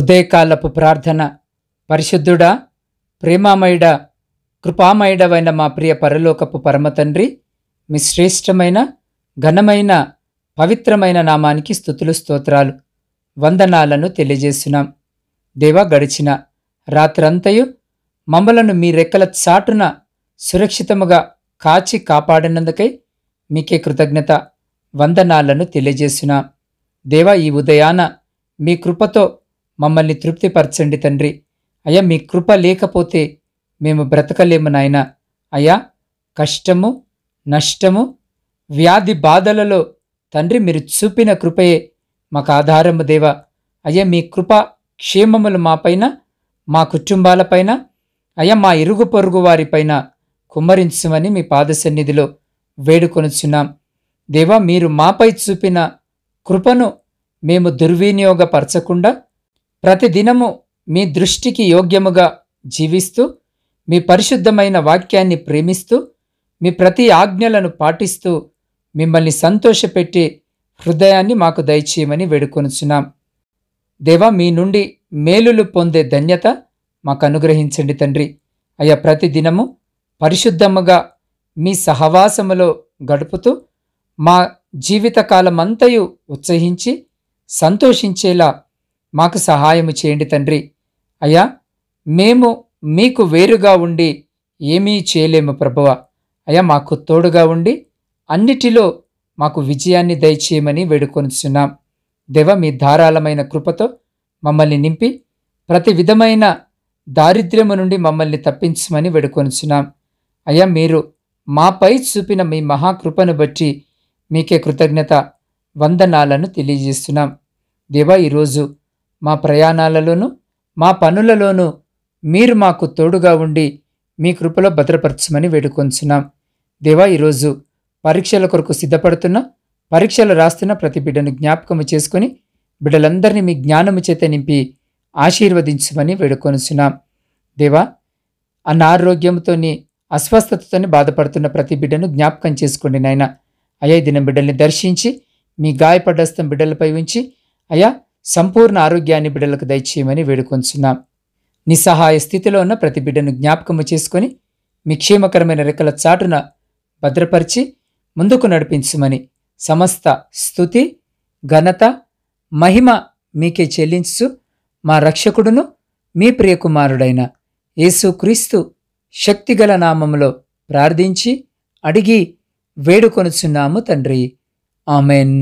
ఉదయకాలపు ప్రార్థన పరిశుద్ధుడా ప్రేమామయుడ కృపామయుడవైన మా ప్రియ పరలోకపు పరమతండ్రి మీ శ్రేష్టమైన ఘనమైన పవిత్రమైన నామానికి స్థుతులు స్తోత్రాలు వందనాలను తెలియజేస్తున్నాం దేవా గడిచిన రాత్రంతయు మమ్మలను మీ రెక్కల చాటున సురక్షితముగా కాచి కాపాడినందుకై మీకే కృతజ్ఞత వందనాలను తెలియజేస్తున్నాం దేవా ఈ ఉదయాన మీ కృపతో మమ్మల్ని తృప్తిపరచండి తండ్రి అయ్యా మీ కృప లేకపోతే మేము బ్రతకలేము నాయన అయ్యా కష్టము నష్టము వ్యాధి బాధలలో తండ్రి మీరు చూపిన కృపయే మాకు ఆధారము దేవా అయ్యా మీ కృప క్షేమములు మాపైన మా కుటుంబాలపైన అయ్యా మా ఇరుగు పొరుగు వారిపైన కుమ్మరించమని మీ పాద సన్నిధిలో వేడుకొనుచున్నాం దేవా మీరు మాపై చూపిన కృపను మేము దుర్వినియోగపరచకుండా ప్రతిదినము మీ దృష్టికి యోగ్యముగా జీవిస్తూ మీ పరిశుద్ధమైన వాక్యాన్ని ప్రేమిస్తూ మీ ప్రతి ఆజ్ఞలను పాటిస్తూ మిమ్మల్ని సంతోషపెట్టి హృదయాన్ని మాకు దయచేయమని వేడుకొనుచున్నాం దేవా మీ నుండి మేలులు పొందే ధన్యత మాకు అనుగ్రహించండి తండ్రి అయ్యా ప్రతిదినము పరిశుద్ధముగా మీ సహవాసములో గడుపుతూ మా జీవితకాలమంతయు ఉత్సహించి సంతోషించేలా మాకు సహాయము చేయండి తండ్రి అయ్యా మేము మీకు వేరుగా ఉండి ఏమీ చేయలేము ప్రభువ అయ్యా మాకు తోడుగా ఉండి అన్నిటిలో మాకు విజయాన్ని దయచేయమని వేడుకొనిచున్నాం దేవ మీ ధారాళమైన కృపతో మమ్మల్ని నింపి ప్రతి విధమైన దారిద్ర్యము నుండి మమ్మల్ని తప్పించమని వేడుకొనిచున్నాం అయ్యా మీరు మాపై చూపిన మీ మహాకృపను బట్టి మీకే కృతజ్ఞత వందనాలను తెలియజేస్తున్నాం దేవా ఈరోజు మా ప్రయాణాలలోనూ మా పనులలోనూ మీరు మాకు తోడుగా ఉండి మీ కృపలో భద్రపరచమని వేడుకొంచున్నాం దేవా ఈరోజు పరీక్షల కొరకు సిద్ధపడుతున్న పరీక్షలు రాస్తున్న ప్రతి బిడ్డను జ్ఞాపకము చేసుకుని బిడ్డలందరినీ మీ జ్ఞానము చేత నింపి ఆశీర్వదించమని వేడుకొనుచున్నాం దేవా అనారోగ్యంతోని అస్వస్థతతోని బాధపడుతున్న ప్రతి బిడ్డను జ్ఞాపకం చేసుకోండి నాయన అయ్యా దినం బిడ్డల్ని దర్శించి మీ గాయపడ్డస్తం బిడ్డలపై ఉంచి అయ్యా సంపూర్ణ ఆరోగ్యాన్ని బిడ్డలకు దయచేయమని వేడుకొంచున్నాం నిస్సహాయ స్థితిలో ఉన్న ప్రతి బిడ్డను జ్ఞాపకము చేసుకొని మీ క్షేమకరమైన రెక్కల చాటున భద్రపరిచి ముందుకు నడిపించమని సమస్త స్థుతి ఘనత మహిమ మీకే చెల్లించు మా రక్షకుడును మీ ప్రియకుమారుడైన యేసుక్రీస్తు శక్తిగల నామంలో ప్రార్థించి అడిగి వేడుకొనుచున్నాము తండ్రి ఆమెన్